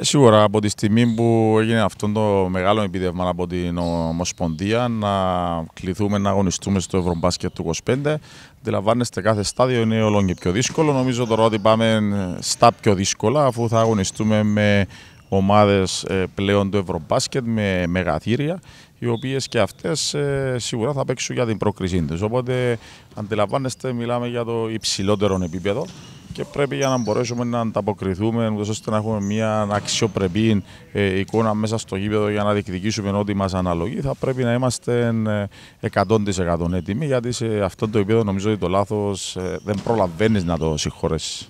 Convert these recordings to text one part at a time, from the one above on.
Σίγουρα από τη στιγμή που έγινε αυτό το μεγάλο επίδευμα από την Ομοσπονδία να κληθούμε να αγωνιστούμε στο Ευρωμπάσκετ του 25 αντιλαμβάνεστε κάθε στάδιο είναι όλο και πιο δύσκολο. Νομίζω τώρα ότι πάμε στα πιο δύσκολα αφού θα αγωνιστούμε με ομάδες ε, πλέον του Ευρωμπάσκετ με μεγαθύρια οι οποίες και αυτές ε, σίγουρα θα παίξουν για την πρόκρισή τους. Οπότε αντιλαμβάνεστε μιλάμε για το υψηλότερο επίπεδο και πρέπει για να μπορέσουμε να ανταποκριθούμε ώστε να έχουμε μια αξιοπρεπή ε, εικόνα μέσα στο γήπεδο για να διεκδικήσουμε ό,τι μας αναλογεί θα πρέπει να είμαστε 100% ε, έτοιμοι γιατί σε αυτό το επίπεδο νομίζω ότι το λάθος ε, δεν προλαβαίνεις να το συγχωρέσεις.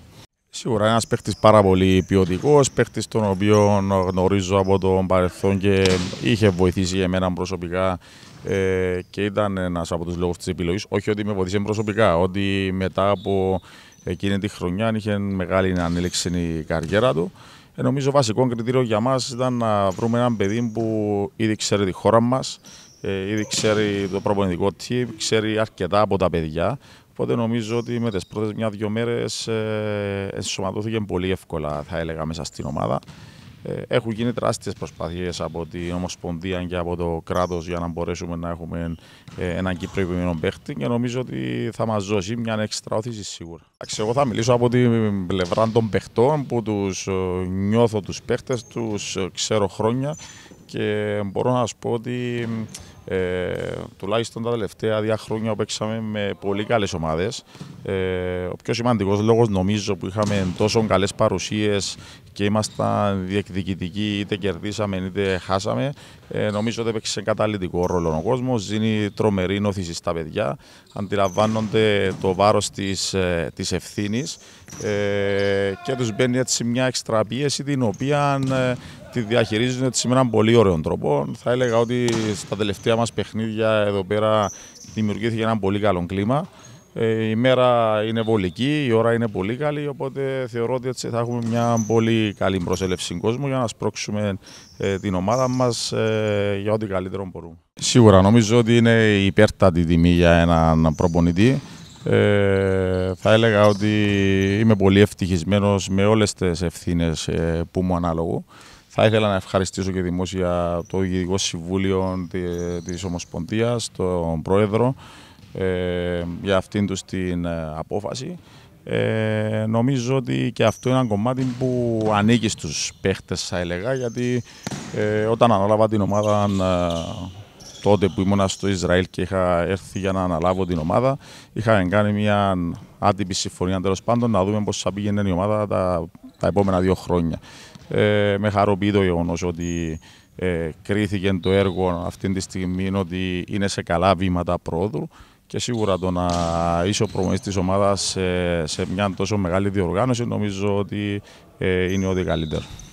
Σίγουρα ένας παίχτης πάρα πολύ ποιοτικός, παίχτης τον οποίο γνωρίζω από τον παρελθόν και είχε βοηθήσει εμένα προσωπικά ε, και ήταν ένας από τους λόγους της επιλογής. Όχι ότι με βοήθησε προσωπικά, ότι μετά από εκείνη τη χρονιά, είχε μεγάλη ανέλεξη καριέρα του. Ε, νομίζω βασικό κριτήριο για μας ήταν να βρούμε έναν παιδί που ήδη ξέρει τη χώρα μας, ε, ήδη ξέρει το προπονητικό τι, ξέρει αρκετά από τα παιδιά. Οπότε νομίζω ότι με τις πρώτες μια-δύο μέρες ε, ενσωματώθηκε πολύ εύκολα, θα έλεγα, μέσα στην ομάδα. Ε, έχουν γίνει τεράστιες προσπάθειες από την Ομοσπονδία και από το κράτος για να μπορέσουμε να έχουμε ε, έναν κύπριο παίχτη και νομίζω ότι θα μας δώσει μια έξτρα όθηση σίγουρα. Εγώ θα μιλήσω από την πλευρά των παιχτών που τους ε, νιώθω τους παίχτες, τους ξέρω χρόνια και μπορώ να σου πω ότι ε, τουλάχιστον τα τελευταία δύο χρόνια παίξαμε με πολύ καλές ομάδες. Ε, ο πιο σημαντικός λόγος νομίζω που είχαμε τόσο καλές παρουσίες και ήμασταν διεκδικητικοί, είτε κερδίσαμε είτε χάσαμε. Ε, νομίζω ότι έπαιξε καταλητικό ρόλο ο κόσμος. Δίνει τρομερή νόθηση στα παιδιά. Αντιλαμβάνονται το βάρος της της ε, ευθύνη και τους μπαίνει έτσι μια εξτραπίεση την οποία τη διαχειρίζονται σήμερα με πολύ ωραίο τρόπο. Θα έλεγα ότι στα τελευταία μας παιχνίδια εδώ πέρα δημιουργήθηκε ένα πολύ καλό κλίμα. Ε, η μέρα είναι βολική, η ώρα είναι πολύ καλή, οπότε θεωρώ ότι έτσι θα έχουμε μια πολύ καλή προσέλευση κόσμου για να σπρώξουμε ε, την ομάδα μας ε, για ό,τι καλύτερο μπορούμε. Σίγουρα νομίζω ότι είναι υπέρτατη τιμή για έναν προπονητή. Ε, θα έλεγα ότι είμαι πολύ ευτυχισμένος με όλες τις ευθύνες που μου ανάλογο. Θα ήθελα να ευχαριστήσω και δημόσια το Διοικητικό Συμβούλιο της Ομοσπονδίας, τον Πρόεδρο, ε, για αυτήν τους την ε, απόφαση. Ε, νομίζω ότι και αυτό είναι ένα κομμάτι που ανήκει στους παίχτες θα έλεγα γιατί όταν ανάλαβα την ομάδα τότε που ήμουν στο Ισραήλ και είχα έρθει για να αναλάβω την ομάδα είχα κάνει μια άτυπη συμφωνία τέλος πάντων να δούμε πώς θα πήγαινε η ομάδα τα επόμενα δύο χρόνια. Ε, με χαροποιεί το γεγονός ότι ε, κρίθηκε το έργο αυτή τη στιγμή ότι είναι σε καλά βήματα πρόοδου και σίγουρα το να είσαι ο προμονητή της ομάδας σε, σε μια τόσο μεγάλη διοργάνωση νομίζω ότι ε, είναι ό,τι καλύτερο.